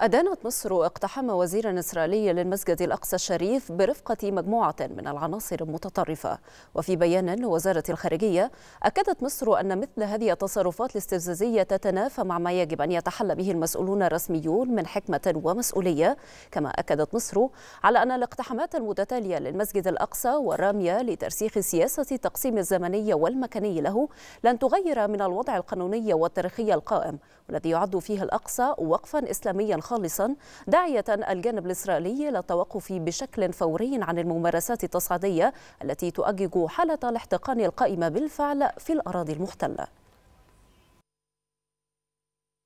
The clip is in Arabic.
أدانت مصر اقتحام وزير إسرائيلي للمسجد الأقصى الشريف برفقة مجموعة من العناصر المتطرفة وفي بيان لوزارة الخارجية أكدت مصر أن مثل هذه التصرفات الاستفزازية تتنافى مع ما يجب أن يتحلى به المسؤولون الرسميون من حكمة ومسؤولية كما أكدت مصر على أن الاقتحامات المتتالية للمسجد الأقصى والرامية لترسيخ سياسة التقسيم الزمني والمكاني له لن تغير من الوضع القانوني والتاريخي القائم والذي يعد فيه الأقصى وقفا إسلاميا خالصا داعية الجانب الإسرائيلي إلى التوقف بشكل فوري عن الممارسات التصعيدية التي تؤجج حالة الاحتقان القائمة بالفعل في الأراضي المحتلة